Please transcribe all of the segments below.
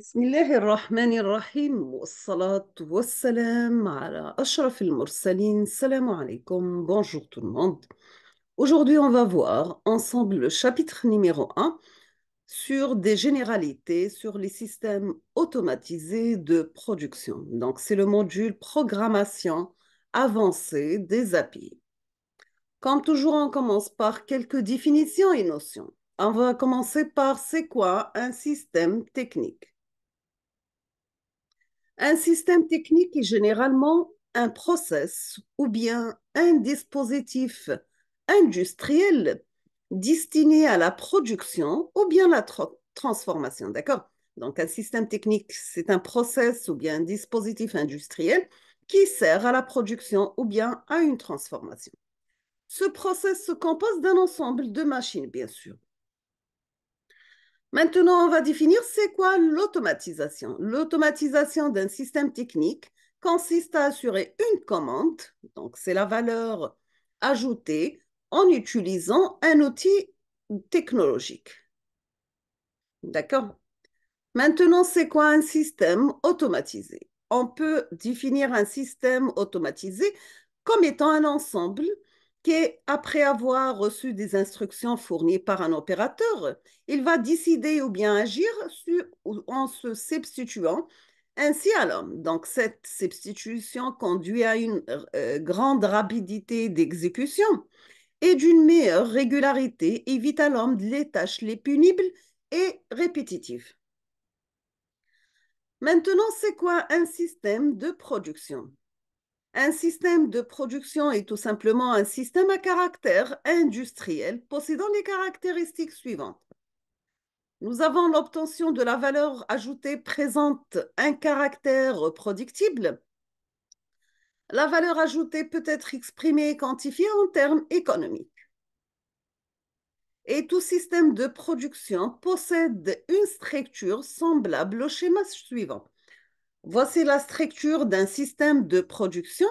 بسم الله الرحمن الرحيم والصلاة والسلام على al المرسلين bonjour tout le monde Aujourd'hui on va voir ensemble le chapitre numéro 1 sur des généralités sur les systèmes automatisés de production. Donc c'est le module programmation avancée des API. Comme toujours on commence par quelques définitions et notions. On va commencer par c'est quoi un système technique. Un système technique est généralement un process ou bien un dispositif industriel destiné à la production ou bien la transformation, d'accord Donc un système technique, c'est un process ou bien un dispositif industriel qui sert à la production ou bien à une transformation. Ce process se compose d'un ensemble de machines, bien sûr, Maintenant, on va définir c'est quoi l'automatisation. L'automatisation d'un système technique consiste à assurer une commande, donc c'est la valeur ajoutée, en utilisant un outil technologique. D'accord Maintenant, c'est quoi un système automatisé On peut définir un système automatisé comme étant un ensemble après avoir reçu des instructions fournies par un opérateur, il va décider ou bien agir en se substituant ainsi à l'homme. Donc cette substitution conduit à une euh, grande rapidité d'exécution et d'une meilleure régularité, évite à l'homme les tâches les punibles et répétitives. Maintenant, c'est quoi un système de production un système de production est tout simplement un système à caractère industriel possédant les caractéristiques suivantes. Nous avons l'obtention de la valeur ajoutée présente un caractère productible. La valeur ajoutée peut être exprimée et quantifiée en termes économiques. Et tout système de production possède une structure semblable au schéma suivant. Voici la structure d'un système de production.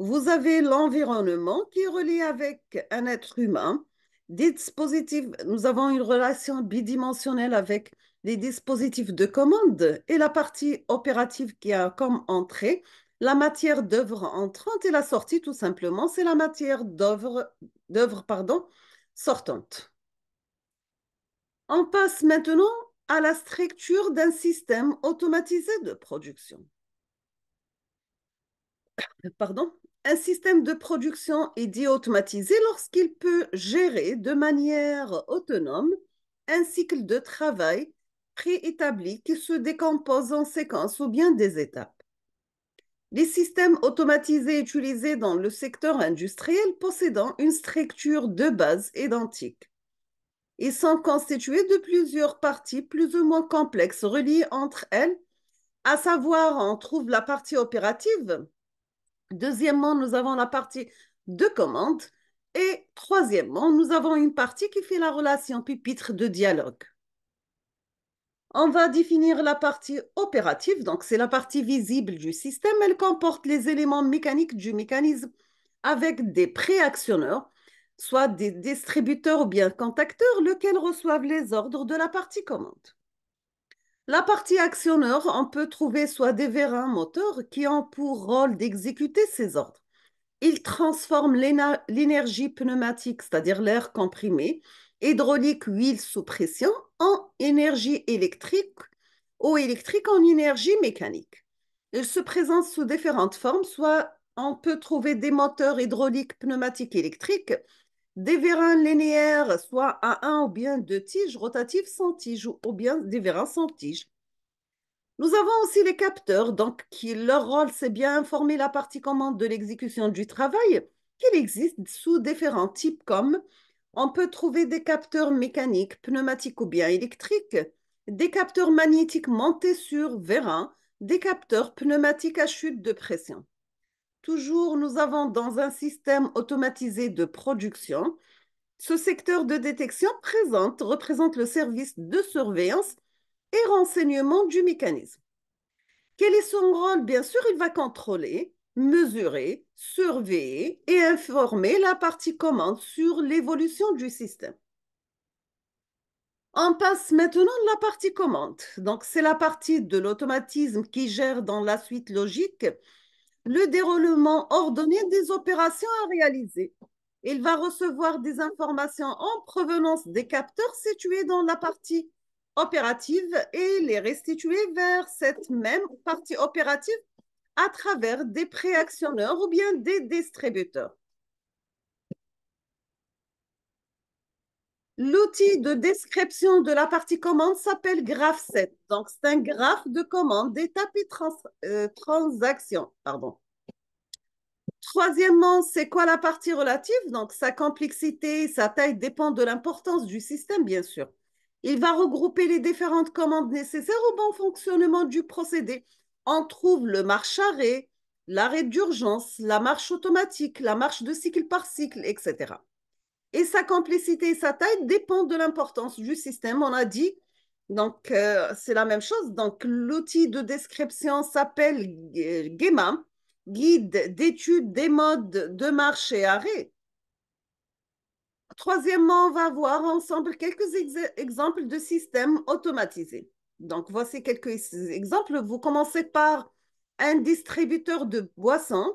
Vous avez l'environnement qui est relié avec un être humain. Des dispositifs, nous avons une relation bidimensionnelle avec les dispositifs de commande et la partie opérative qui a comme entrée la matière d'œuvre entrante et la sortie tout simplement, c'est la matière d'œuvre pardon, sortante. On passe maintenant à la structure d'un système automatisé de production. Pardon un système de production est dit automatisé lorsqu'il peut gérer de manière autonome un cycle de travail préétabli qui se décompose en séquences ou bien des étapes. Les systèmes automatisés utilisés dans le secteur industriel possédant une structure de base identique. Ils sont constitués de plusieurs parties plus ou moins complexes reliées entre elles, à savoir on trouve la partie opérative, deuxièmement nous avons la partie de commande et troisièmement nous avons une partie qui fait la relation pupitre de dialogue. On va définir la partie opérative, donc c'est la partie visible du système. Elle comporte les éléments mécaniques du mécanisme avec des préactionneurs soit des distributeurs ou bien contacteurs, lesquels reçoivent les ordres de la partie commande. La partie actionneur, on peut trouver soit des vérins moteurs qui ont pour rôle d'exécuter ces ordres. Ils transforment l'énergie pneumatique, c'est-à-dire l'air comprimé, hydraulique, huile sous pression, en énergie électrique, ou électrique en énergie mécanique. Ils se présentent sous différentes formes, soit on peut trouver des moteurs hydrauliques, pneumatiques, électriques, des vérins linéaires, soit à un ou bien deux tiges rotatives sans tige ou bien des vérins sans tige. Nous avons aussi les capteurs, donc qui, leur rôle, c'est bien informer la partie commande de l'exécution du travail qu'il existe sous différents types comme on peut trouver des capteurs mécaniques, pneumatiques ou bien électriques, des capteurs magnétiques montés sur vérin, des capteurs pneumatiques à chute de pression. Toujours, nous avons dans un système automatisé de production, ce secteur de détection présente, représente le service de surveillance et renseignement du mécanisme. Quel est son rôle Bien sûr, il va contrôler, mesurer, surveiller et informer la partie commande sur l'évolution du système. On passe maintenant à la partie commande. Donc, c'est la partie de l'automatisme qui gère dans la suite logique le déroulement ordonné des opérations à réaliser. Il va recevoir des informations en provenance des capteurs situés dans la partie opérative et les restituer vers cette même partie opérative à travers des préactionneurs ou bien des distributeurs. L'outil de description de la partie commande s'appelle GraphSet. Donc, c'est un graphe de commande des tapis euh, transactions. Pardon. Troisièmement, c'est quoi la partie relative Donc, sa complexité, sa taille dépend de l'importance du système, bien sûr. Il va regrouper les différentes commandes nécessaires au bon fonctionnement du procédé. On trouve le marche-arrêt, l'arrêt d'urgence, la marche automatique, la marche de cycle par cycle, etc et sa complicité et sa taille dépendent de l'importance du système, on a dit. Donc, euh, c'est la même chose. Donc, l'outil de description s'appelle GEMA, Guide d'étude des modes de et arrêt. Troisièmement, on va voir ensemble quelques exemples de systèmes automatisés. Donc, voici quelques exemples. Vous commencez par un distributeur de boissons,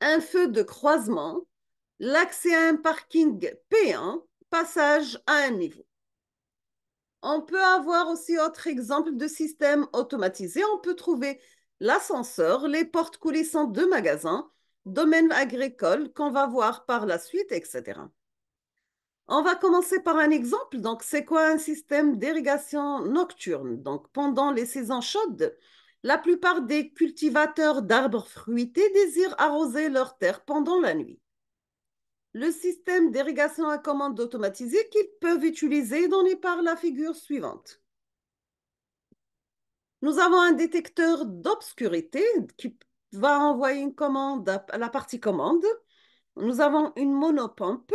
un feu de croisement, l'accès à un parking payant, passage à un niveau. On peut avoir aussi autre exemple de système automatisé. On peut trouver l'ascenseur, les portes coulissantes de magasins, domaines agricole qu'on va voir par la suite, etc. On va commencer par un exemple. Donc, c'est quoi un système d'irrigation nocturne Donc, pendant les saisons chaudes, la plupart des cultivateurs d'arbres fruités désirent arroser leurs terres pendant la nuit le système d'irrigation à commande automatisée qu'ils peuvent utiliser donné par la figure suivante. Nous avons un détecteur d'obscurité qui va envoyer une commande à la partie commande. Nous avons une monopompe,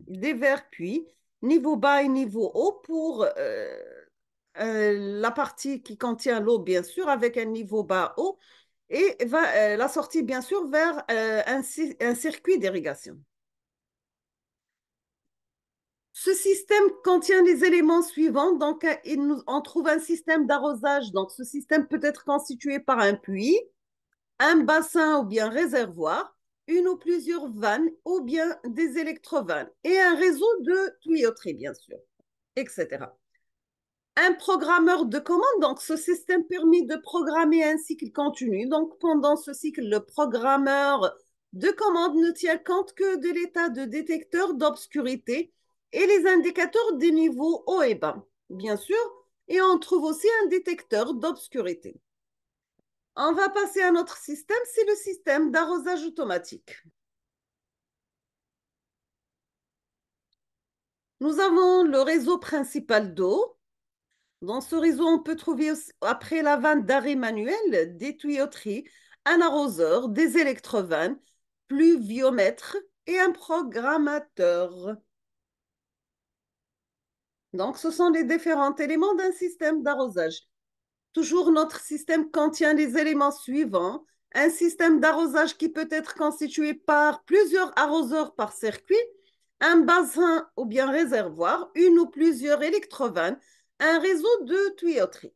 des verres puits, niveau bas et niveau haut pour euh, euh, la partie qui contient l'eau, bien sûr, avec un niveau bas haut, et va, euh, la sortie, bien sûr, vers un circuit d'irrigation. Ce système contient les éléments suivants. Donc, on trouve un système d'arrosage. Donc, ce système peut être constitué par un puits, un bassin ou bien réservoir, une ou plusieurs vannes ou bien des électrovannes et un réseau de tuyauterie, bien sûr, etc. Un programmeur de commande, donc ce système permet de programmer un cycle continu. Donc, pendant ce cycle, le programmeur de commande ne tient compte que de l'état de détecteur d'obscurité et les indicateurs des niveaux haut et bas, bien sûr, et on trouve aussi un détecteur d'obscurité. On va passer à notre système, c'est le système d'arrosage automatique. Nous avons le réseau principal d'eau. Dans ce réseau, on peut trouver après la vanne d'arrêt manuel des tuyauteries, un arroseur, des électrovannes, pluviomètres et un programmateur. Donc, ce sont les différents éléments d'un système d'arrosage. Toujours notre système contient les éléments suivants. Un système d'arrosage qui peut être constitué par plusieurs arroseurs par circuit, un bassin ou bien réservoir, une ou plusieurs électrovannes, un réseau de tuyauterie.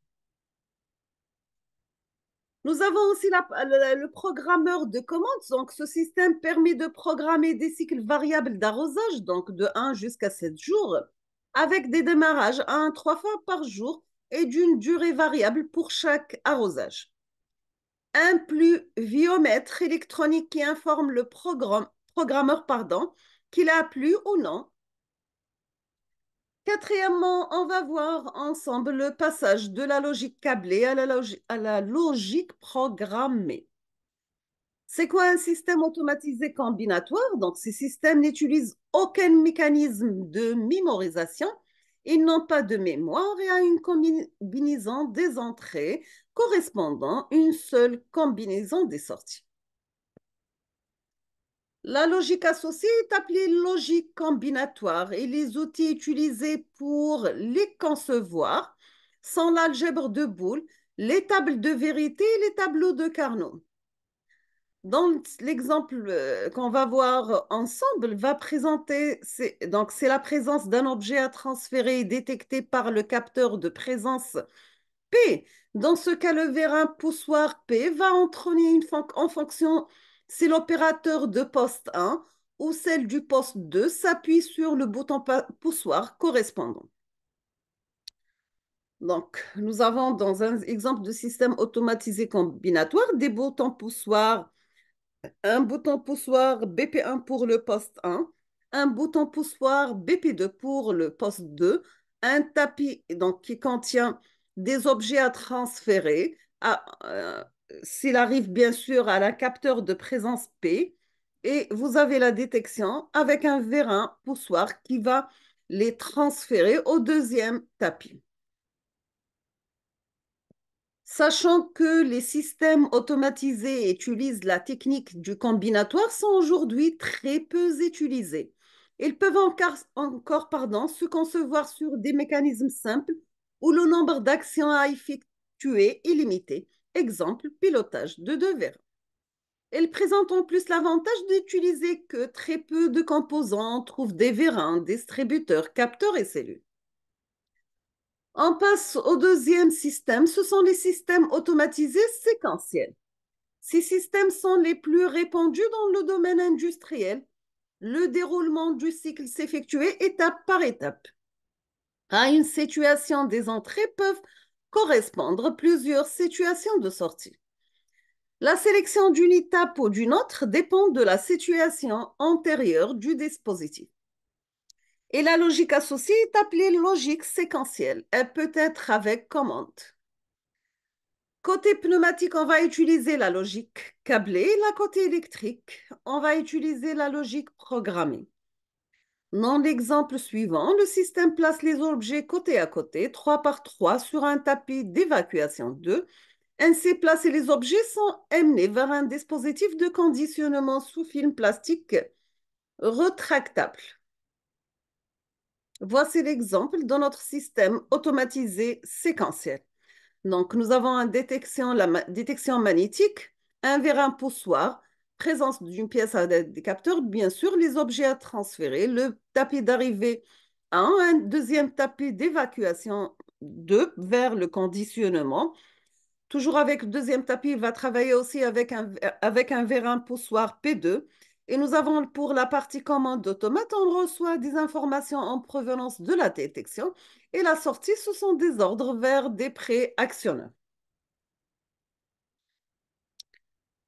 Nous avons aussi le, programmeur de commandes. Donc, ce système permet de programmer des cycles variables d'arrosage, donc de 1 jusqu'à 7 jours avec des démarrages à un trois fois par jour et d'une durée variable pour chaque arrosage. Un plus électronique qui informe le programmeur pardon, qu'il a plu ou non. Quatrièmement, on va voir ensemble le passage de la logique câblée à la logique programmée. C'est quoi un système automatisé combinatoire Donc, ces systèmes n'utilisent aucun mécanisme de mémorisation. Ils n'ont pas de mémoire et à une combinaison des entrées correspondant une seule combinaison des sorties. La logique associée est appelée logique combinatoire et les outils utilisés pour les concevoir sont l'algèbre de boules, les tables de vérité et les tableaux de Carnot dans l'exemple euh, qu'on va voir ensemble, va présenter, donc c'est la présence d'un objet à transférer détecté par le capteur de présence P. Dans ce cas, le vérin poussoir P va entraîner une en fonction si l'opérateur de poste 1 ou celle du poste 2 s'appuie sur le bouton poussoir correspondant. Donc, nous avons dans un exemple de système automatisé combinatoire des boutons poussoirs un bouton poussoir BP1 pour le poste 1, un bouton poussoir BP2 pour le poste 2, un tapis donc, qui contient des objets à transférer, euh, s'il arrive bien sûr à la capteur de présence P, et vous avez la détection avec un vérin poussoir qui va les transférer au deuxième tapis sachant que les systèmes automatisés utilisent la technique du combinatoire, sont aujourd'hui très peu utilisés. Ils peuvent encore, se concevoir sur des mécanismes simples où le nombre d'actions à effectuer est limité. Exemple, pilotage de deux verres. Ils présentent en plus l'avantage d'utiliser que très peu de composants, trouvent des vérins, distributeurs, capteurs et cellules. On passe au deuxième système. Ce sont les systèmes automatisés séquentiels. Ces systèmes sont les plus répandus dans le domaine industriel. Le déroulement du cycle s'effectuait étape par étape. À une situation des entrées peuvent correspondre plusieurs situations de sortie. La sélection d'une étape ou d'une autre dépend de la situation antérieure du dispositif. Et la logique associée est appelée logique séquentielle. Elle peut être avec commande. Côté pneumatique, on va utiliser la logique câblée. La côté électrique, on va utiliser la logique programmée. Dans l'exemple suivant, le système place les objets côté à côté, 3 par 3, sur un tapis d'évacuation 2. Ainsi placer les objets sont amenés vers un dispositif de conditionnement sous film plastique retractable. Voici l'exemple de notre système automatisé séquentiel. Donc, nous avons une détection, la détection magnétique, un vérin poussoir, présence d'une pièce à des capteurs, bien sûr, les objets à transférer, le tapis d'arrivée 1, un deuxième tapis d'évacuation 2 vers le conditionnement. Toujours avec le deuxième tapis, il va travailler aussi avec un, avec un vérin poussoir P2 et nous avons pour la partie commande d'automate, on reçoit des informations en provenance de la détection et la sortie, ce sont des ordres vers des pré-actionneurs.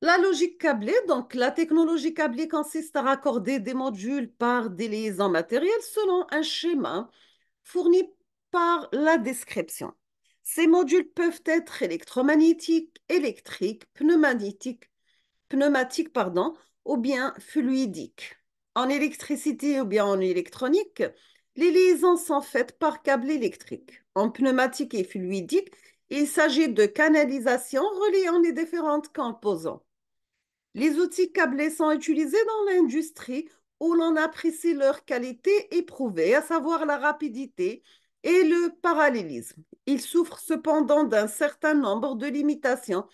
La logique câblée, donc la technologie câblée consiste à raccorder des modules par des liaisons matérielles selon un schéma fourni par la description. Ces modules peuvent être électromagnétiques, électriques, pneumatiques, pneumatiques pardon, ou bien fluidique. En électricité ou bien en électronique, les liaisons sont faites par câble électrique. En pneumatique et fluidique, il s'agit de canalisations reliant les différentes composants. Les outils câblés sont utilisés dans l'industrie où l'on apprécie leur qualité éprouvée, à savoir la rapidité et le parallélisme. Ils souffrent cependant d'un certain nombre de limitations,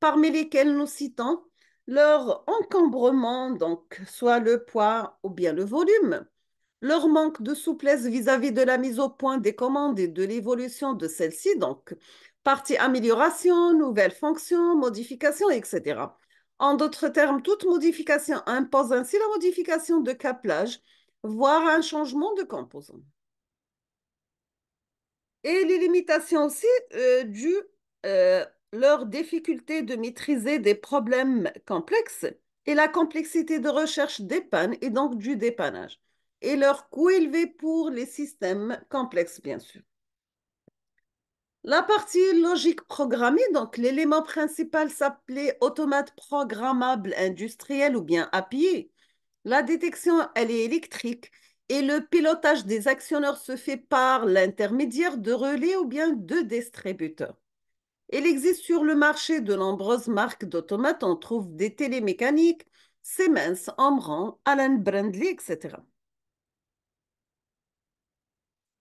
parmi lesquelles nous citons leur encombrement, donc soit le poids ou bien le volume, leur manque de souplesse vis-à-vis de la mise au point des commandes et de l'évolution de celles-ci, donc partie amélioration, nouvelles fonctions, modifications, etc. En d'autres termes, toute modification impose ainsi la modification de caplage, voire un changement de composant. Et les limitations aussi euh, du euh, leur difficulté de maîtriser des problèmes complexes et la complexité de recherche des pannes et donc du dépannage, et leur coût élevé pour les systèmes complexes, bien sûr. La partie logique programmée, donc l'élément principal s'appelait automate programmable industriel ou bien API. La détection, elle est électrique et le pilotage des actionneurs se fait par l'intermédiaire de relais ou bien de distributeurs. Il existe sur le marché de nombreuses marques d'automates. On trouve des télémécaniques, Siemens, Omron, Allen Brandley, etc.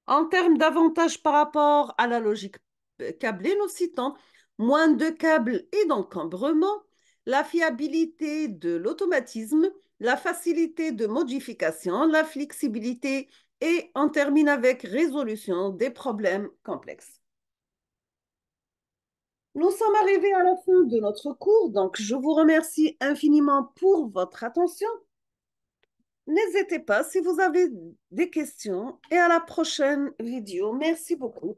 En termes d'avantages par rapport à la logique euh, câblée, nous citons moins de câbles et d'encombrement, la fiabilité de l'automatisme, la facilité de modification, la flexibilité et on termine avec résolution des problèmes complexes. Nous sommes arrivés à la fin de notre cours, donc je vous remercie infiniment pour votre attention. N'hésitez pas si vous avez des questions et à la prochaine vidéo. Merci beaucoup.